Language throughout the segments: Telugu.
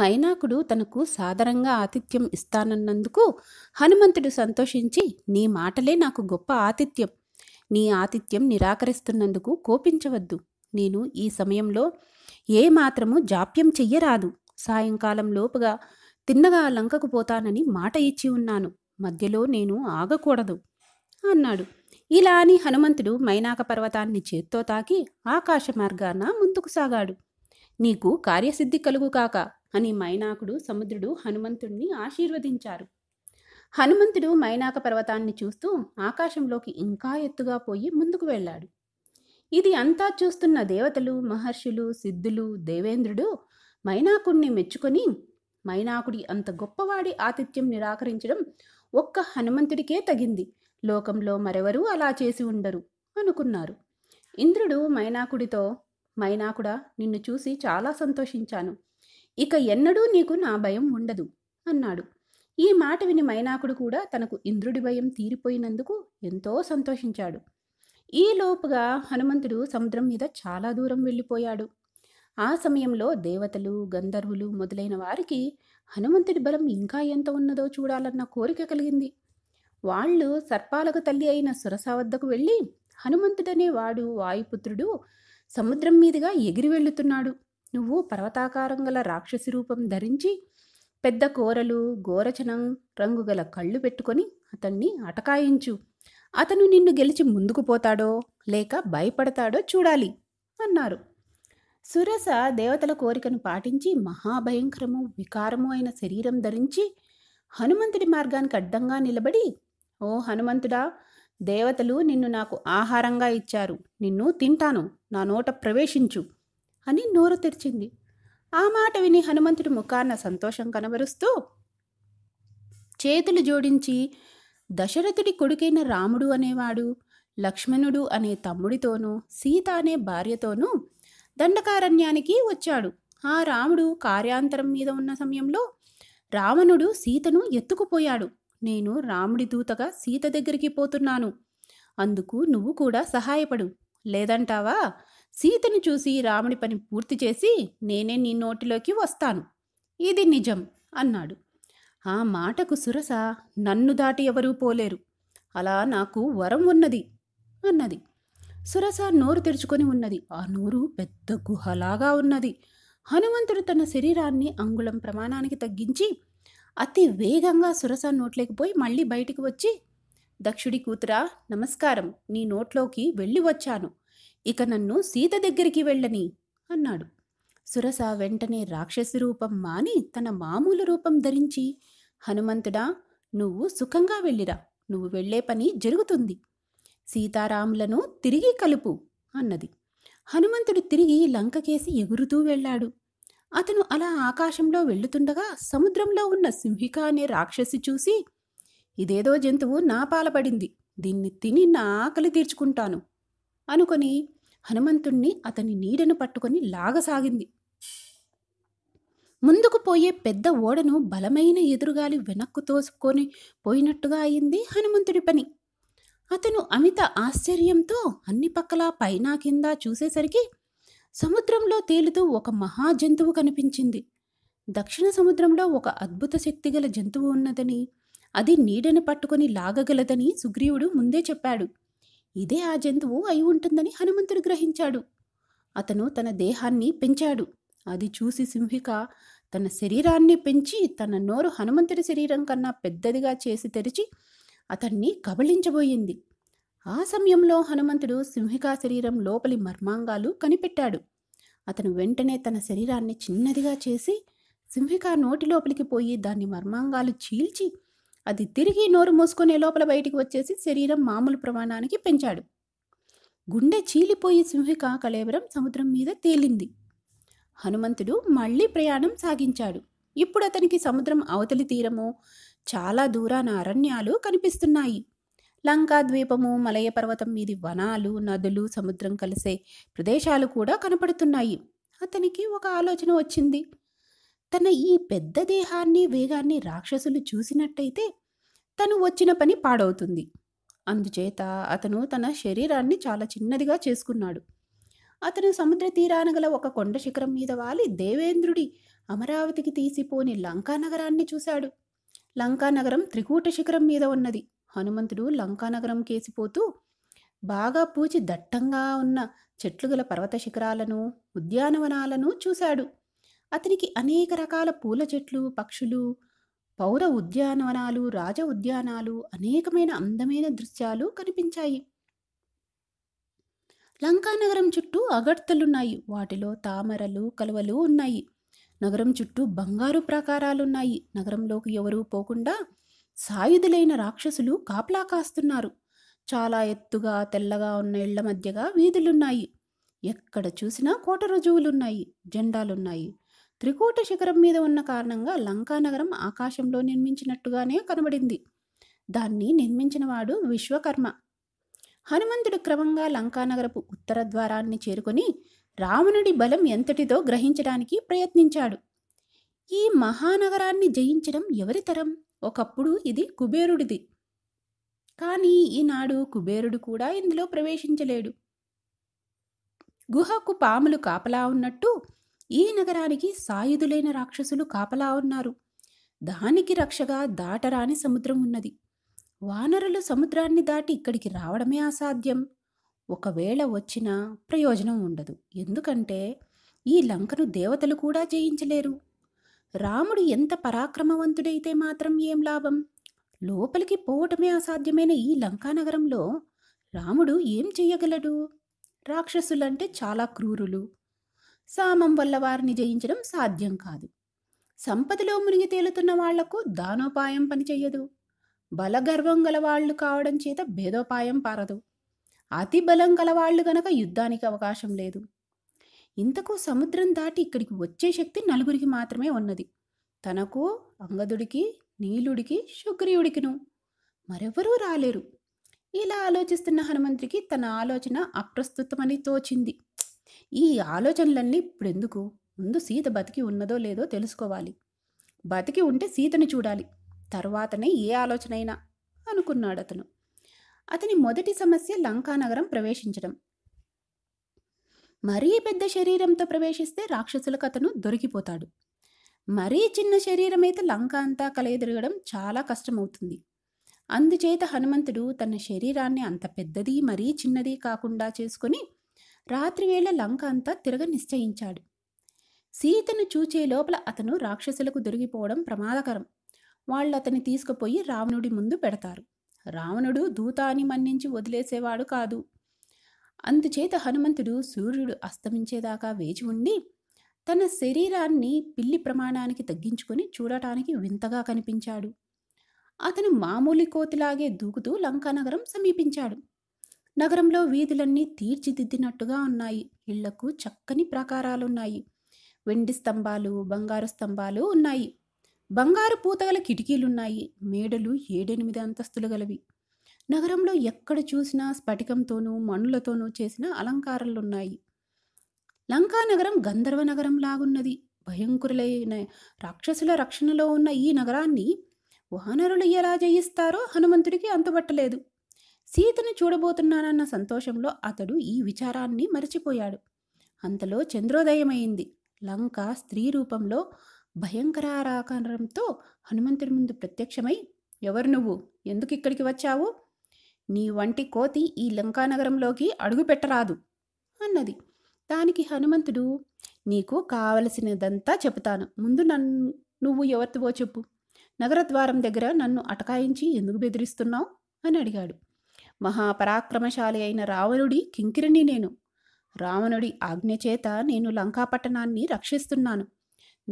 మైనాకుడు తనకు సాదరంగా ఆతిథ్యం ఇస్తానన్నందుకు హనుమంతుడు సంతోషించి నీ మాటలే నాకు గొప్ప ఆతిథ్యం నీ ఆతిథ్యం నిరాకరిస్తున్నందుకు కోపించవద్దు నేను ఈ సమయంలో ఏ మాత్రము జాప్యం చెయ్యరాదు సాయంకాలం లోపుగా తిన్నగా లంకకు పోతానని మాట ఇచ్చి ఉన్నాను మధ్యలో నేను ఆగకూడదు అన్నాడు ఇలా అని హనుమంతుడు మైనాక పర్వతాన్ని చేత్తో తాకి ఆకాశ మార్గాన ముందుకు సాగాడు నీకు కార్యసిద్ధి కలుగుకాక అని మైనాకుడు సముద్రుడు హనుమంతుడిని ఆశీర్వదించారు హనుమంతుడు మైనాక పర్వతాన్ని చూస్తూ ఆకాశంలోకి ఇంకా ఎత్తుగా పోయి ముందుకు వెళ్ళాడు ఇది అంతా చూస్తున్న దేవతలు మహర్షులు సిద్ధులు దేవేంద్రుడు మైనాకుడిని మెచ్చుకొని మైనాకుడి అంత గొప్పవాడి ఆతిథ్యం నిరాకరించడం ఒక్క హనుమంతుడికే తగింది లోకంలో మరెవరూ అలా చేసి ఉండరు అనుకున్నారు ఇంద్రుడు మైనాకుడితో మైనాకుడా నిన్ను చూసి చాలా సంతోషించాను ఇక ఎన్నడూ నీకు నా భయం ఉండదు అన్నాడు ఈ మాట విని మైనాకుడు కూడా తనకు ఇంద్రుడి భయం తీరిపోయినందుకు ఎంతో సంతోషించాడు ఈ లోపుగా హనుమంతుడు సముద్రం మీద చాలా దూరం వెళ్ళిపోయాడు ఆ సమయంలో దేవతలు గంధర్వులు మొదలైన వారికి హనుమంతుడి బలం ఇంకా ఎంత ఉన్నదో చూడాలన్న కోరిక కలిగింది వాళ్ళు సర్పాలకు తల్లి అయిన సురస వద్దకు వెళ్ళి హనుమంతుడనే వాడు వాయుపుత్రుడు సముద్రం మీదుగా ఎగిరి వెళ్ళుతున్నాడు నువ్వు పర్వతాకారం గల రాక్షసి రూపం ధరించి పెద్ద కోరలు గోరచనం రంగు గల కళ్ళు పెట్టుకొని అతన్ని అటకాయించు అతను నిన్ను గెలిచి ముందుకు పోతాడో లేక భయపడతాడో చూడాలి అన్నారు సురస దేవతల కోరికను పాటించి మహాభయంకరము వికారము అయిన శరీరం ధరించి హనుమంతుడి మార్గానికి అడ్డంగా నిలబడి ఓ హనుమంతుడా దేవతలు నిన్ను నాకు ఆహారంగా ఇచ్చారు నిన్ను తింటాను నా నోట ప్రవేశించు అని నోరు తెరిచింది ఆ మాట విని హనుమంతుడి ముఖాన సంతోషం కనబరుస్తూ చేతులు జోడించి దశరథుడి కొడుకైన రాముడు అనేవాడు లక్ష్మణుడు అనే తమ్ముడితోనూ సీత అనే భార్యతోనూ దండకారణ్యానికి వచ్చాడు ఆ రాముడు కార్యాంతరం మీద ఉన్న సమయంలో రావణుడు సీతను ఎత్తుకుపోయాడు నేను రాముడి దూతగా సీత దగ్గరికి పోతున్నాను అందుకు నువ్వు కూడా సహాయపడు లేదంటావా సీతను చూసి రాముడి పని పూర్తి చేసి నేనే నీ నోటిలోకి వస్తాను ఇది నిజం అన్నాడు ఆ మాటకు సురస నన్ను దాటి ఎవరూ పోలేరు అలా నాకు వరం ఉన్నది అన్నది సురస నోరు తెరుచుకొని ఉన్నది ఆ నోరు పెద్ద గుహలాగా ఉన్నది హనుమంతుడు తన శరీరాన్ని అంగుళం ప్రమాణానికి తగ్గించి అతి వేగంగా సురస నోట్లోకి పోయి మళ్ళీ బయటికి వచ్చి దక్షుడి కూతురా నమస్కారం నీ నోట్లోకి వెళ్ళి వచ్చాను ఇక నన్ను సీత దగ్గరికి వెళ్ళని అన్నాడు సురస వెంటనే రాక్షసి రూపం మాని తన మామూలు రూపం ధరించి హనుమంతుడా నువ్వు సుఖంగా వెళ్ళిరా నువ్వు వెళ్లే పని జరుగుతుంది సీతారాములను తిరిగి కలుపు అన్నది హనుమంతుడు తిరిగి లంకకేసి ఎగురుతూ వెళ్ళాడు అతను అలా ఆకాశంలో వెళ్ళుతుండగా సముద్రంలో ఉన్న సింహిక అనే రాక్షసి చూసి ఇదేదో జంతువు నా పాలపడింది దీన్ని తిని నా ఆకలి తీర్చుకుంటాను అనుకొని హనుమంతుణ్ణి అతని నీడను పట్టుకొని లాగసాగింది ముందుకు పోయే పెద్ద ఓడను బలమైన ఎదురుగాలి వెనక్కు తోసుకొని పోయినట్టుగా అయింది హనుమంతుడి పని అతను అమిత ఆశ్చర్యంతో అన్ని పక్కల పైన కింద చూసేసరికి సముద్రంలో తేలుతూ ఒక మహా జంతువు కనిపించింది దక్షిణ సముద్రంలో ఒక అద్భుత గల జంతువు ఉన్నదని అది నీడను పట్టుకొని లాగగలదని సుగ్రీవుడు ముందే చెప్పాడు ఇదే ఆ జంతువు అయి ఉంటుందని హనుమంతుడు గ్రహించాడు అతను తన దేహాన్ని పెంచాడు అది చూసి సింహిక తన శరీరాన్ని పెంచి తన నోరు హనుమంతుడి శరీరం కన్నా పెద్దదిగా చేసి తెరిచి అతన్ని కబళించబోయింది ఆ సమయంలో హనుమంతుడు సింహికా శరీరం లోపలి మర్మాంగాలు కనిపెట్టాడు అతను వెంటనే తన శరీరాన్ని చిన్నదిగా చేసి సింహిక నోటి లోపలికి పోయి దాన్ని మర్మాంగాలు చీల్చి అది తిరిగి నోరు మూసుకునే లోపల బయటికి వచ్చేసి శరీరం మామూలు ప్రమాణానికి పెంచాడు గుండె చీలిపోయి సింహిక కళేవరం సముద్రం మీద తేలింది హనుమంతుడు మళ్ళీ ప్రయాణం సాగించాడు ఇప్పుడు అతనికి సముద్రం అవతలి తీరము చాలా దూరాన అరణ్యాలు కనిపిస్తున్నాయి లంకా ద్వీపము మలయ పర్వతం మీది వనాలు నదులు సముద్రం కలిసే ప్రదేశాలు కూడా కనపడుతున్నాయి అతనికి ఒక ఆలోచన వచ్చింది తన ఈ పెద్ద దేహాన్ని వేగాన్ని రాక్షసులు చూసినట్టయితే తను వచ్చిన పని పాడవుతుంది అందుచేత అతను తన శరీరాన్ని చాలా చిన్నదిగా చేసుకున్నాడు అతను సముద్ర తీరాన గల ఒక కొండ శిఖరం మీద వాలి దేవేంద్రుడి అమరావతికి తీసిపోని లంకానగరాన్ని చూశాడు లంకానగరం త్రికూట శిఖరం మీద ఉన్నది హనుమంతుడు లంకానగరం కేసిపోతూ బాగా పూచి దట్టంగా ఉన్న చెట్లు గల పర్వత శిఖరాలను ఉద్యానవనాలను చూశాడు అతనికి అనేక రకాల పూల చెట్లు పక్షులు పౌర ఉద్యానవనాలు రాజ ఉద్యానాలు అనేకమైన అందమైన దృశ్యాలు కనిపించాయి లంకా నగరం చుట్టూ అగడ్తలున్నాయి వాటిలో తామరలు కలువలు ఉన్నాయి నగరం చుట్టూ బంగారు ప్రాకారాలున్నాయి నగరంలోకి ఎవరూ పోకుండా సాయుధులైన రాక్షసులు కాపలా కాస్తున్నారు చాలా ఎత్తుగా తెల్లగా ఉన్న ఇళ్ల మధ్యగా వీధులున్నాయి ఎక్కడ చూసినా కోట రుజువులున్నాయి జెండాలున్నాయి త్రికూట శిఖరం మీద ఉన్న కారణంగా లంకా నగరం ఆకాశంలో నిర్మించినట్టుగానే కనబడింది దాన్ని నిర్మించినవాడు విశ్వకర్మ హనుమంతుడు క్రమంగా లంకానగరపు ఉత్తర ద్వారాన్ని చేరుకొని రావణుడి బలం ఎంతటిదో గ్రహించడానికి ప్రయత్నించాడు ఈ మహానగరాన్ని జయించడం ఎవరి తరం ఒకప్పుడు ఇది కుబేరుడిది కానీ ఈనాడు కుబేరుడు కూడా ఇందులో ప్రవేశించలేడు గుహకు పాములు కాపలా ఉన్నట్టు ఈ నగరానికి సాయుధులైన రాక్షసులు కాపలా ఉన్నారు దానికి రక్షగా దాటరాని సముద్రం ఉన్నది వానరులు సముద్రాన్ని దాటి ఇక్కడికి రావడమే అసాధ్యం ఒకవేళ వచ్చినా ప్రయోజనం ఉండదు ఎందుకంటే ఈ లంకను దేవతలు కూడా జయించలేరు రాముడు ఎంత పరాక్రమవంతుడైతే మాత్రం ఏం లాభం లోపలికి పోవటమే అసాధ్యమైన ఈ లంకానగరంలో రాముడు ఏం చెయ్యగలడు రాక్షసులంటే చాలా క్రూరులు సామం వల్ల వారిని జయించడం సాధ్యం కాదు సంపదలో మునిగి తేలుతున్న వాళ్లకు దానోపాయం పనిచేయదు బలగర్వం గలవాళ్లు కావడం చేత భేదోపాయం పారదు అతి బలం గలవాళ్లు గనక యుద్ధానికి అవకాశం లేదు ఇంతకు సముద్రం దాటి ఇక్కడికి వచ్చే శక్తి నలుగురికి మాత్రమే ఉన్నది తనకు అంగదుడికి నీలుడికి శుక్రీయుడికిను మరెవరూ రాలేరు ఇలా ఆలోచిస్తున్న హనుమంతుడికి తన ఆలోచన అప్రస్తుతమని తోచింది ఈ ఆలోచనలన్నీ ఇప్పుడెందుకు ముందు సీత బతికి ఉన్నదో లేదో తెలుసుకోవాలి బతికి ఉంటే సీతని చూడాలి తర్వాతనే ఏ ఆలోచనైనా అనుకున్నాడు అతను అతని మొదటి సమస్య లంకానగరం ప్రవేశించడం మరీ పెద్ద శరీరంతో ప్రవేశిస్తే రాక్షసులకు అతను దొరికిపోతాడు మరీ చిన్న శరీరం అయితే లంక అంతా కలయదిరగడం చాలా కష్టమవుతుంది అందుచేత హనుమంతుడు తన శరీరాన్ని అంత పెద్దది మరీ చిన్నది కాకుండా చేసుకుని రాత్రివేళ లంక అంతా తిరగ నిశ్చయించాడు సీతను చూచే లోపల అతను రాక్షసులకు దొరికిపోవడం ప్రమాదకరం వాళ్ళు అతన్ని తీసుకుపోయి రావణుడి ముందు పెడతారు రావణుడు దూతాన్ని మన్నించి వదిలేసేవాడు కాదు అందుచేత హనుమంతుడు సూర్యుడు అస్తమించేదాకా వేచి ఉండి తన శరీరాన్ని పిల్లి ప్రమాణానికి తగ్గించుకుని చూడటానికి వింతగా కనిపించాడు అతను మామూలు కోతిలాగే దూకుతూ లంకానగరం సమీపించాడు నగరంలో వీధులన్నీ తీర్చిదిద్దినట్టుగా ఉన్నాయి ఇళ్లకు చక్కని ప్రాకారాలున్నాయి వెండి స్తంభాలు బంగారు స్తంభాలు ఉన్నాయి బంగారు పూతగల కిటికీలున్నాయి మేడలు ఏడెనిమిది అంతస్తులు గలవి నగరంలో ఎక్కడ చూసినా స్ఫటికంతోనూ మణులతోనూ చేసిన అలంకారాలున్నాయి లంకా నగరం గంధర్వ నగరం లాగున్నది భయంకరులైన రాక్షసుల రక్షణలో ఉన్న ఈ నగరాన్ని వానరులు ఎలా జయిస్తారో హనుమంతుడికి అంతుబట్టలేదు సీతను చూడబోతున్నానన్న సంతోషంలో అతడు ఈ విచారాన్ని మరచిపోయాడు అంతలో చంద్రోదయమైంది లంక స్త్రీ రూపంలో భయంకరారాకారంతో హనుమంతుడి ముందు ప్రత్యక్షమై ఎవరు నువ్వు ఎందుకు ఇక్కడికి వచ్చావు నీ వంటి కోతి ఈ లంకానగరంలోకి అడుగుపెట్టరాదు అన్నది దానికి హనుమంతుడు నీకు కావలసినదంతా చెబుతాను ముందు నన్ను నువ్వు ఎవరితో చెప్పు నగరద్వారం దగ్గర నన్ను అటకాయించి ఎందుకు బెదిరిస్తున్నావు అని అడిగాడు మహాపరాక్రమశాలి అయిన రావణుడి కింకిరిని నేను రావణుడి ఆజ్ఞ చేత నేను లంకాపట్టణాన్ని రక్షిస్తున్నాను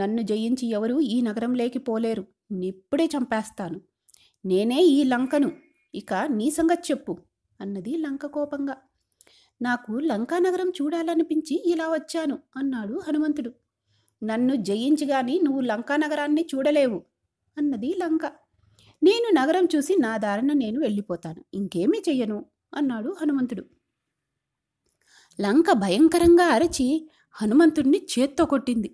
నన్ను జయించి ఎవరూ ఈ నగరంలోకి పోలేరు నిప్పుడే చంపేస్తాను నేనే ఈ లంకను ఇక నీ సంగతి చెప్పు అన్నది లంక కోపంగా నాకు లంకా నగరం చూడాలనిపించి ఇలా వచ్చాను అన్నాడు హనుమంతుడు నన్ను జయించి నువ్వు నువ్వు నగరాన్ని చూడలేవు అన్నది లంక నేను నగరం చూసి నా దారిన నేను వెళ్ళిపోతాను ఇంకేమీ చెయ్యను అన్నాడు హనుమంతుడు లంక భయంకరంగా అరచి హనుమంతుడిని చేత్తో కొట్టింది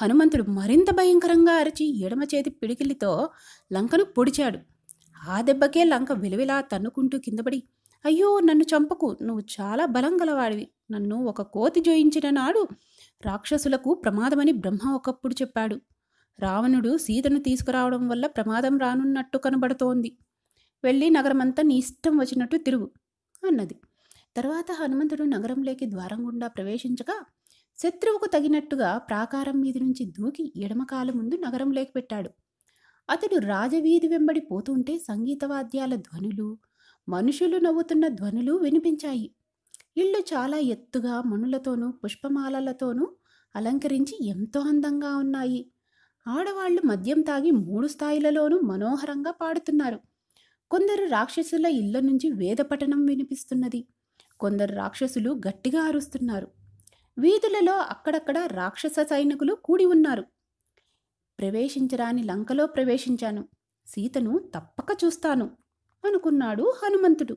హనుమంతుడు మరింత భయంకరంగా అరచి ఎడమ చేతి పిడికిలితో లంకను పొడిచాడు ఆ దెబ్బకే లంక విలువిలా తన్నుకుంటూ కిందపడి అయ్యో నన్ను చంపకు నువ్వు చాలా బలం గలవాడివి నన్ను ఒక కోతి జోయించిన నాడు రాక్షసులకు ప్రమాదమని బ్రహ్మ ఒకప్పుడు చెప్పాడు రావణుడు సీతను తీసుకురావడం వల్ల ప్రమాదం రానున్నట్టు కనబడుతోంది వెళ్ళి నగరమంతా నీ ఇష్టం వచ్చినట్టు తిరుగు అన్నది తర్వాత హనుమంతుడు నగరంలోకి ద్వారం గుండా ప్రవేశించగా శత్రువుకు తగినట్టుగా ప్రాకారం మీది నుంచి దూకి ఎడమకాల ముందు నగరంలోకి పెట్టాడు అతడు రాజవీధి వెంబడి పోతుంటే సంగీతవాద్యాల ధ్వనులు మనుషులు నవ్వుతున్న ధ్వనులు వినిపించాయి ఇల్లు చాలా ఎత్తుగా మణులతోనూ పుష్పమాలలతోనూ అలంకరించి ఎంతో అందంగా ఉన్నాయి ఆడవాళ్లు మద్యం తాగి మూడు స్థాయిలలోనూ మనోహరంగా పాడుతున్నారు కొందరు రాక్షసుల ఇళ్ల నుంచి వేదపఠనం వినిపిస్తున్నది కొందరు రాక్షసులు గట్టిగా అరుస్తున్నారు వీధులలో అక్కడక్కడ రాక్షస సైనికులు కూడి ఉన్నారు ప్రవేశించరాని లంకలో ప్రవేశించాను సీతను తప్పక చూస్తాను అనుకున్నాడు హనుమంతుడు